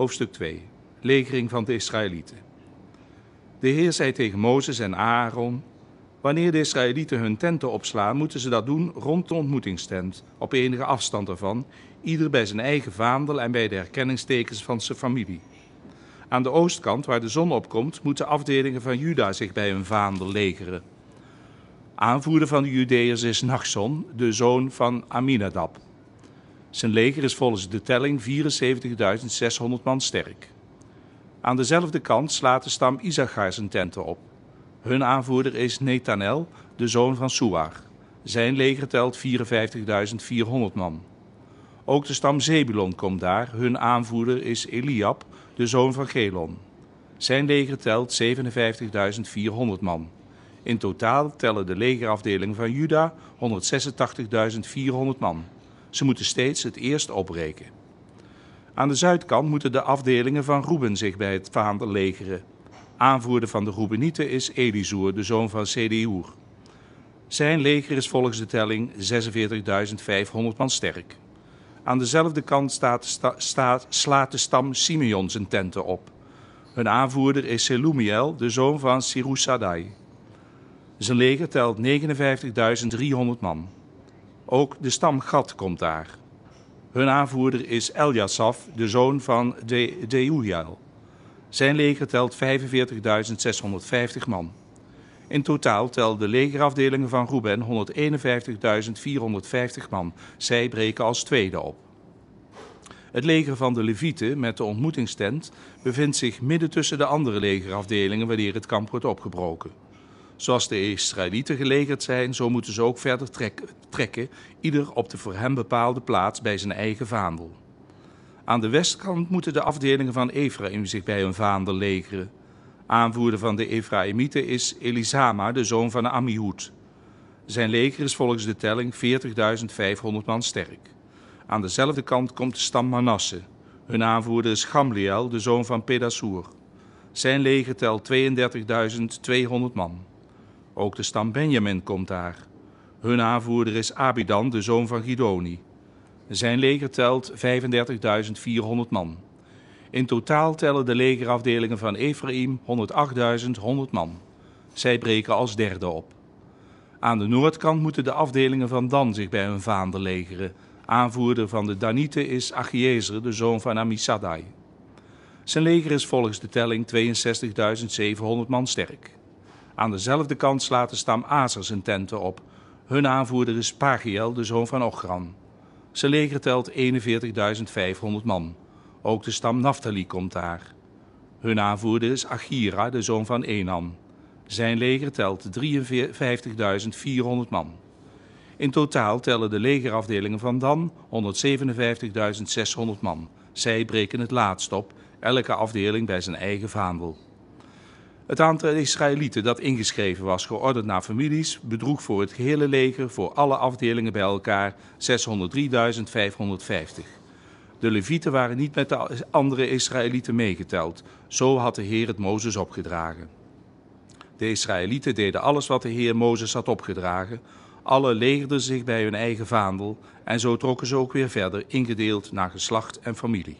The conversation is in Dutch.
Hoofdstuk 2. Legering van de Israëlieten. De Heer zei tegen Mozes en Aaron: Wanneer de Israëlieten hun tenten opslaan, moeten ze dat doen rond de ontmoetingstent, op enige afstand ervan, ieder bij zijn eigen vaandel en bij de herkenningstekens van zijn familie. Aan de oostkant, waar de zon opkomt, moeten afdelingen van Juda zich bij hun vaandel legeren. Aanvoerder van de Judeërs is Nachson, de zoon van Aminadab. Zijn leger is volgens de telling 74.600 man sterk. Aan dezelfde kant slaat de stam Isachar zijn tenten op. Hun aanvoerder is Netanel, de zoon van Suar. Zijn leger telt 54.400 man. Ook de stam Zebulon komt daar. Hun aanvoerder is Eliab, de zoon van Gelon. Zijn leger telt 57.400 man. In totaal tellen de legerafdelingen van Juda 186.400 man. Ze moeten steeds het eerst opbreken. Aan de zuidkant moeten de afdelingen van Ruben zich bij het vaandel legeren. Aanvoerder van de Rubenieten is Elisur, de zoon van Sedeoer. Zijn leger is volgens de telling 46.500 man sterk. Aan dezelfde kant staat, staat, slaat de stam Simeon zijn tenten op. Hun aanvoerder is Selumiel, de zoon van Sirusadai. Zijn leger telt 59.300 man. Ook de stam Gad komt daar. Hun aanvoerder is Eljasaf, de zoon van de Zijn leger telt 45.650 man. In totaal telt de legerafdelingen van Ruben 151.450 man. Zij breken als tweede op. Het leger van de Levieten met de ontmoetingstent bevindt zich midden tussen de andere legerafdelingen wanneer het kamp wordt opgebroken. Zoals de Israëlieten gelegerd zijn, zo moeten ze ook verder trekken, ieder op de voor hem bepaalde plaats bij zijn eigen vaandel. Aan de westkant moeten de afdelingen van Ephraim zich bij hun vaandel legeren. Aanvoerder van de Ephraimieten is Elisama, de zoon van Amihud. Zijn leger is volgens de telling 40.500 man sterk. Aan dezelfde kant komt de stam Manasse. Hun aanvoerder is Gamliel, de zoon van Pedasur. Zijn leger telt 32.200 man. Ook de stam Benjamin komt daar. Hun aanvoerder is Abidan, de zoon van Gidoni. Zijn leger telt 35.400 man. In totaal tellen de legerafdelingen van Ephraim 108.100 man. Zij breken als derde op. Aan de noordkant moeten de afdelingen van Dan zich bij hun vaander legeren. Aanvoerder van de Danieten is Achiezer, de zoon van Amisaddai. Zijn leger is volgens de telling 62.700 man sterk. Aan dezelfde kant slaat de stam Azer zijn tenten op. Hun aanvoerder is Pagiel, de zoon van Ochran. Zijn leger telt 41.500 man. Ook de stam Naftali komt daar. Hun aanvoerder is Achira, de zoon van Enan. Zijn leger telt 53.400 man. In totaal tellen de legerafdelingen van Dan 157.600 man. Zij breken het laatst op, elke afdeling bij zijn eigen vaandel. Het aantal Israëlieten dat ingeschreven was, geordend naar families, bedroeg voor het gehele leger, voor alle afdelingen bij elkaar, 603.550. De Levieten waren niet met de andere Israëlieten meegeteld. Zo had de Heer het Mozes opgedragen. De Israëlieten deden alles wat de Heer Mozes had opgedragen. Alle legerden zich bij hun eigen vaandel en zo trokken ze ook weer verder, ingedeeld naar geslacht en familie.